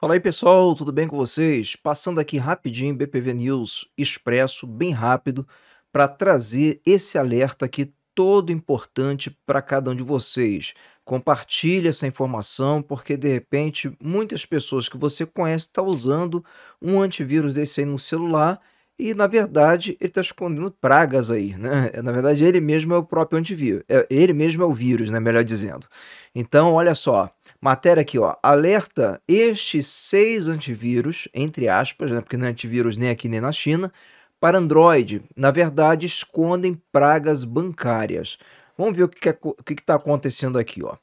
Fala aí pessoal, tudo bem com vocês? Passando aqui rapidinho BPV News Expresso, bem rápido, para trazer esse alerta aqui todo importante para cada um de vocês. Compartilhe essa informação porque de repente muitas pessoas que você conhece estão tá usando um antivírus desse aí no celular e, na verdade, ele está escondendo pragas aí, né? É, na verdade, ele mesmo é o próprio antivírus. É, ele mesmo é o vírus, né? Melhor dizendo. Então, olha só. Matéria aqui, ó. Alerta estes seis antivírus, entre aspas, né? Porque não é antivírus nem aqui nem na China, para Android. Na verdade, escondem pragas bancárias. Vamos ver o que está acontecendo aqui, ó.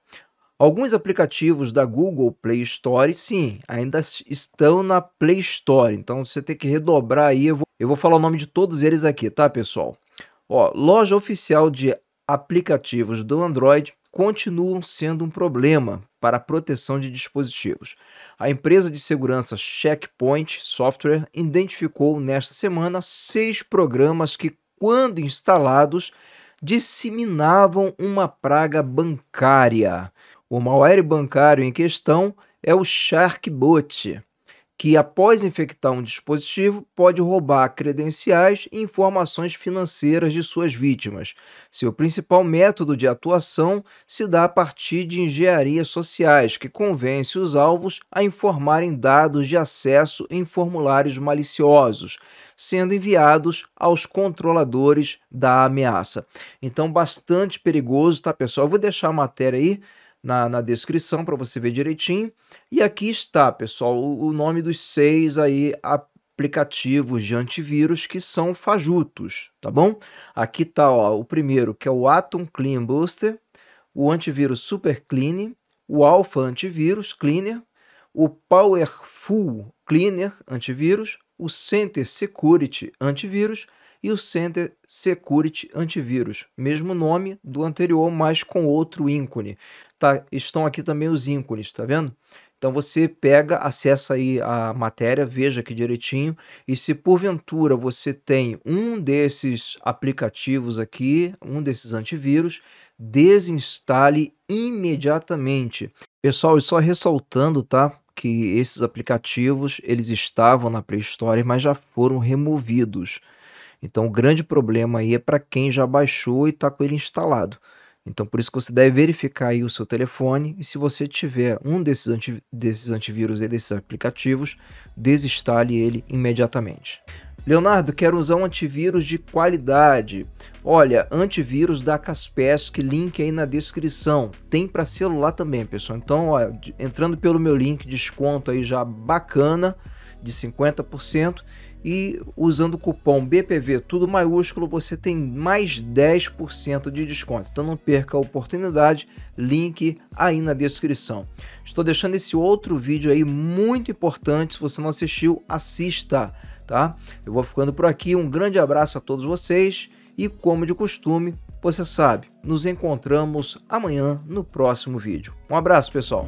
Alguns aplicativos da Google Play Store, sim, ainda estão na Play Store. Então você tem que redobrar aí. Eu vou, eu vou falar o nome de todos eles aqui, tá, pessoal? Ó, loja oficial de aplicativos do Android continuam sendo um problema para a proteção de dispositivos. A empresa de segurança Checkpoint Software identificou nesta semana seis programas que, quando instalados, disseminavam uma praga bancária. O malware bancário em questão é o Sharkbot, que após infectar um dispositivo pode roubar credenciais e informações financeiras de suas vítimas. Seu principal método de atuação se dá a partir de engenharias sociais, que convence os alvos a informarem dados de acesso em formulários maliciosos, sendo enviados aos controladores da ameaça. Então, bastante perigoso, tá, pessoal? Eu vou deixar a matéria aí na, na descrição para você ver direitinho. E aqui está, pessoal, o, o nome dos seis aí aplicativos de antivírus que são fajutos, tá bom? Aqui tá o primeiro, que é o Atom Clean Booster, o antivírus Super Clean, o Alpha Antivírus Cleaner, o Powerful Cleaner Antivírus, o Center Security Antivírus e o Center Security Antivírus, mesmo nome do anterior, mas com outro ícone. Tá, estão aqui também os ícones, tá vendo? Então você pega, acessa aí a matéria, veja aqui direitinho, e se porventura você tem um desses aplicativos aqui, um desses antivírus, desinstale imediatamente. Pessoal, e só ressaltando, tá? Que esses aplicativos, eles estavam na pré-história, mas já foram removidos. Então o grande problema aí é para quem já baixou e está com ele instalado. Então por isso que você deve verificar aí o seu telefone e se você tiver um desses, anti, desses antivírus e desses aplicativos, desinstale ele imediatamente. Leonardo, quero usar um antivírus de qualidade. Olha, antivírus da Kaspersky, link aí na descrição. Tem para celular também, pessoal. Então, ó, entrando pelo meu link, desconto aí já bacana de 50% e usando o cupom BPV tudo maiúsculo você tem mais 10% de desconto. Então não perca a oportunidade, link aí na descrição. Estou deixando esse outro vídeo aí muito importante, se você não assistiu, assista, tá? Eu vou ficando por aqui, um grande abraço a todos vocês e como de costume, você sabe, nos encontramos amanhã no próximo vídeo. Um abraço, pessoal.